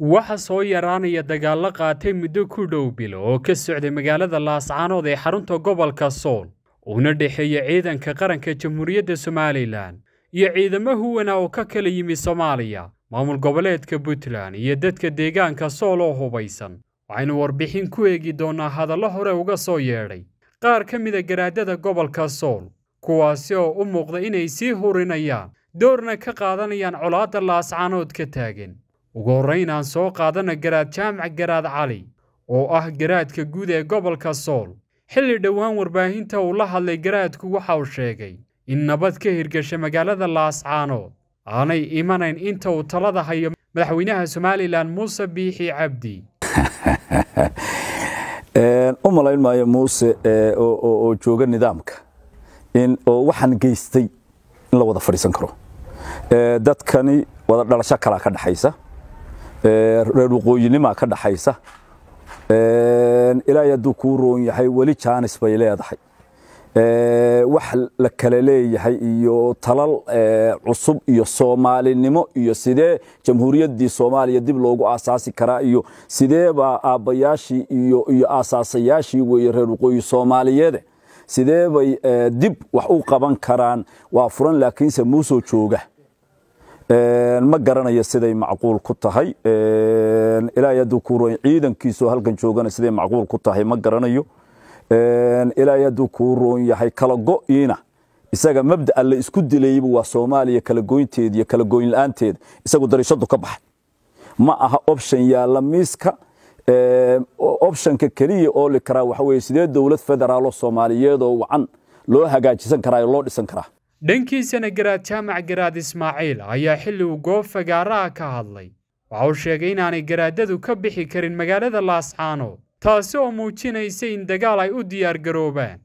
waxa soo yaraanaya dagaallo qaatay muddo ku dhow bilo oo ka socday magaalada laascaanood ee xarunta gobolka sool uuna dhexeeya ciidanka qaranka jamhuuriyadda somalilan iyo ciidamo huwana oo ka kala yimi soomaaliya maamul goboleedka puntland iyo dadka deegaanka sool oo hubaysan waxaynu warbixin ku eegi doonnaa hadallo hore uga soo yeedhay qaar ka mida garaadada gobolka sool kuwaasi oo u muuqda inay sii hurinayaan doorna ka qaadanayaan colaadda laascaanood ka taagan ugu horrayn aan soo qaadana garaad jaamac garaad cali oo ah garaadka guud ee gobolka sool xilli dhowaan warbaahinta uu la hadlay garaadku waxa uu sheegay in nabad ka hirgasha magaalada laascaanood aanay imanayn inta uu talada hayo madaxweynaha somalilan muuse biixi cabdi u malayn maayo muuse oo jooga nidaamka oo waxaan geystay in la wada fadhiisan karo dadkani wada dhalasho kalaa ka dhexaysa reer waqooyinimaa ka dhaxaysa ilaahay hadduu kuu roon yahay weli jaanis bay leedahay wax la kale leeyahay iyo talal cusub iyo soomaalinimo iyo sidee jamhuuriyaddii soomaaliya dib loogu aasaasi karaa iyo sideebaa aabbayaashii iyo aasaasayaashii weeye reer waqooyi soomaaliyeede sideebay dib wax u qaban karaan waa furan laakiinse muusoo jooga ma garanayo siday macquul ku tahay ilaahay hadduu kuu ciidankiisu halkan joogana siday macquul ku tahay ma garanayo ilaahay hadduu kuu roon yahay kala go'iina isaga mabda'a la isku dilayba waa soomaaliya kala goynteed iyo kala goyn la'aanteed isagu darishadu ka baxay ma aha option yaalla miiska optionka keliya ooli karaa waxa weeye sidee dowlad federaalo soomaaliyeed oo wacan loo hagaajisan karaa ee loo dhisan karaa dhankiisana garaad jaamac garaad ismaaciil ayaa xilli uu goob fagaaraha ka hadlay waxa uu sheegay inaanay garaadadu ka bixi karin magaalada laascaano taasi oo muujinaysa in dagaal ay u diyaargaroobaan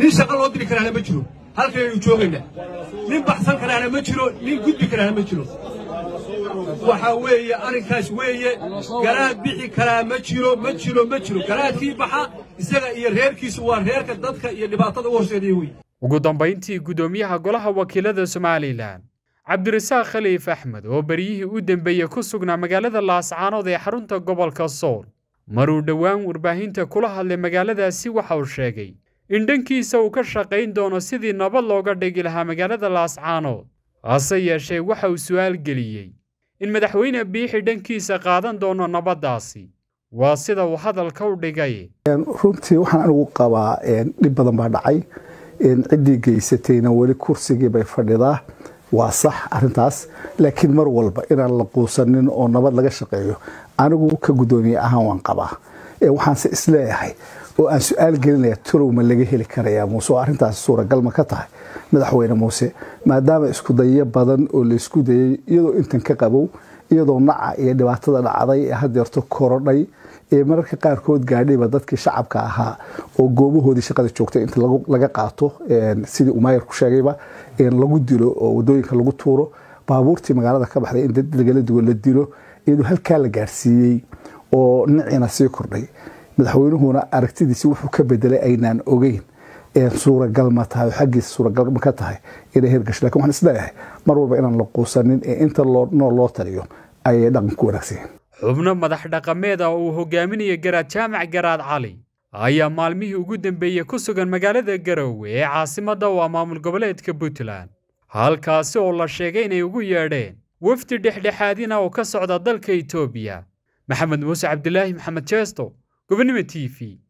nin shaqa loo diri karaana ma jiro halkanaynu joogayna nin baxsan karaana ma jiro nin gudbi karaana ma jiro waxaa weeye arrinkaas weeye garaad bixi karaa ma jiro ma jiro ma jiro garaadkii baxa isaga iyo reerkiisu waa reerka dadka iyo dhibaatada u horseedaya wey ugu dambayntii guddoomiyaha golaha wakiilada somalilan cabdirasaaq khaliif axmed oo beryihii u dembeeyey ku sugnaa magaalada laascaanood ee xarunta gobolka sool maruu dhowaan warbaahinta kula hadlay magaaladaasi waxa uu sheegay in dhankiisa uu ka shaqayn doono sidii nabad looga dhigi lahaa magaalada laascaanood hase yeeshee waxa uu su'aal geliyey in madaxweyne biixi dhankiisa qaadan doono nabaddaasi waa sida uu hadalka u dhigay runtii waxaan anigu qabaa dhib badan baa dhacay ciddii geysatayna weli kursigii bay fadhidaa waa sax arintaas laakiin mar walba inaan la quusanin oo nabad laga shaqeeyo anigu ka gudoomiye ahaan waan qabaa ee waxaanse isleeyahay oo aan su-aal gelinaya talow ma laga heli karayaa muuse oo arrintaasi suuragalma ka tahay madaxweyne muuse maadaama isku dayo badan oo laysku dayay iyadoo intan ka qabow iyadoo naca iyo dhibaatada dhacday ee hadeerto korodhay ee mararka qaarkood gaadhayba dadkii shacabka ahaa oo goobahoodii shaqada joogtay inta laga qaato sidii umaayar ku sheegayba lagu dilo oo wadooyinka lagu tuuro baabuurtii magaalada ka baxday in dad degala duwan la dilo iyadoo halkaa la gaarsiiyey oo nicina sii kordhay madaxweynuhuna aragtidiisi wuxuu ka bedelay aynaan ogeyn suuragal ma tahay xaggiisa suuragal ma ka tahay inay hirgasho lakin waxaan isleeyahay mar walba inaan la quusanin ee inta nool loo taliyo ayay dhaqanku ku yihin xubno madax dhaqameed ah uu hogaaminaya garaad jaamac garaad cali ayaa maalmihii ugu dambeeyey ku sugan magaalada garowe ee caasimadda waa maamul goboleedka puntland halkaasi oo la sheegay inay ugu yeedheen wafdi dhexdhexaadina oo ka socda dalka etoobiya maxamed muuse cabdilaahi maxamed jeesto gobonimo t v